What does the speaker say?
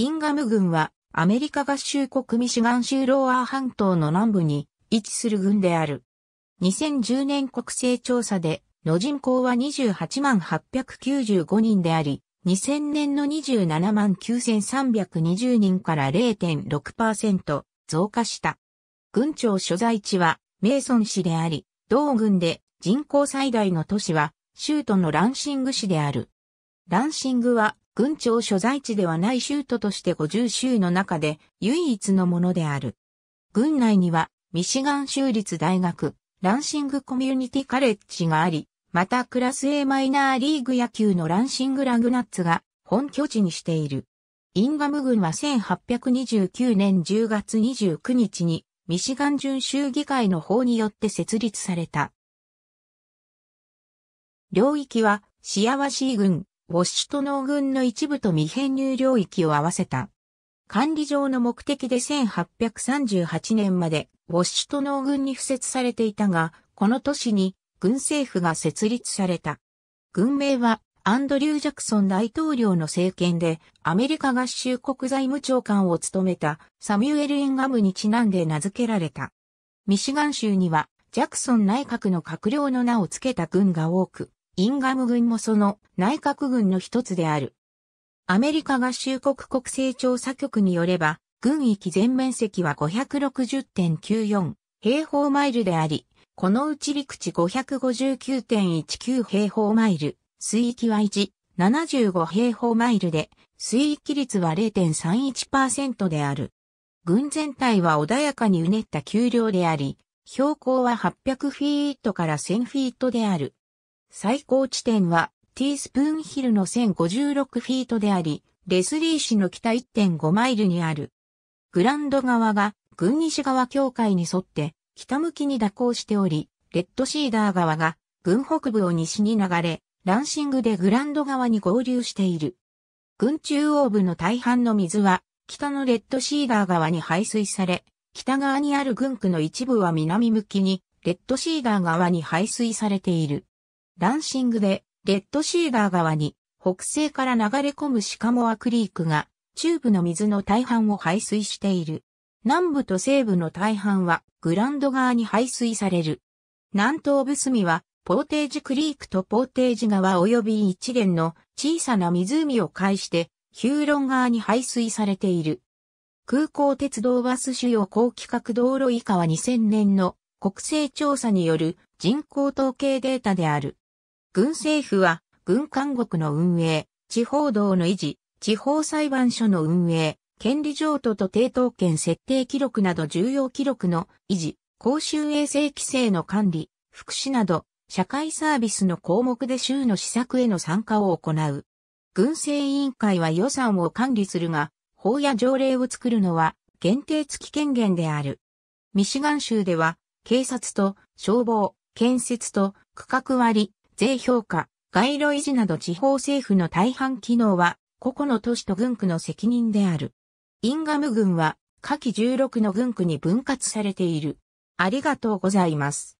インガム軍はアメリカ合衆国ミシガン州ローアー半島の南部に位置する軍である。2010年国勢調査での人口は28万895人であり、2000年の27万9320人から0.6%増加した。軍庁所在地はメイソン市であり、同軍で人口最大の都市は州都のランシング市である。ランシングは軍庁所在地ではない州都として50州の中で唯一のものである。軍内には、ミシガン州立大学、ランシングコミュニティカレッジがあり、またクラス A マイナーリーグ野球のランシングラグナッツが本拠地にしている。インガム軍は1829年10月29日にミシガン準州議会の法によって設立された。領域はシアワシー郡、ボッシュト農軍の一部と未編入領域を合わせた。管理上の目的で1838年までウォッシュト農軍に付設されていたが、この年に軍政府が設立された。軍名はアンドリュー・ジャクソン大統領の政権でアメリカ合衆国財務長官を務めたサミュエル・エンガムにちなんで名付けられた。ミシガン州にはジャクソン内閣の閣僚の名を付けた軍が多く、インガム軍もその内閣軍の一つである。アメリカ合衆国国勢調査局によれば、軍域全面積は560.94平方マイルであり、このうち陸地559.19平方マイル、水域は175平方マイルで、水域率は0.31%である。軍全体は穏やかにうねった丘陵であり、標高は800フィートから1000フィートである。最高地点はティースプーンヒルの1056フィートであり、レスリー市の北1.5マイルにある。グランド側が軍西川境界に沿って北向きに蛇行しており、レッドシーダー側が軍北部を西に流れ、ランシングでグランド側に合流している。軍中央部の大半の水は北のレッドシーダー側に排水され、北側にある軍区の一部は南向きにレッドシーダー側に排水されている。ランシングで、レッドシーダー側に、北西から流れ込むシカモアクリークが、中部の水の大半を排水している。南部と西部の大半は、グランド側に排水される。南東部隅は、ポーテージクリークとポーテージ川及び一連の小さな湖を介して、ヒューロン側に排水されている。空港鉄道バス主要高規格道路以下は2000年の国勢調査による人口統計データである。軍政府は、軍監獄の運営、地方道の維持、地方裁判所の運営、権利譲渡と抵当権設定記録など重要記録の維持、公衆衛生規制の管理、福祉など、社会サービスの項目で州の施策への参加を行う。軍政委員会は予算を管理するが、法や条例を作るのは限定付き権限である。ミシガン州では、警察と消防、建設と区画割、税評価、街路維持など地方政府の大半機能は、個々の都市と軍区の責任である。インガム軍は、下記16の軍区に分割されている。ありがとうございます。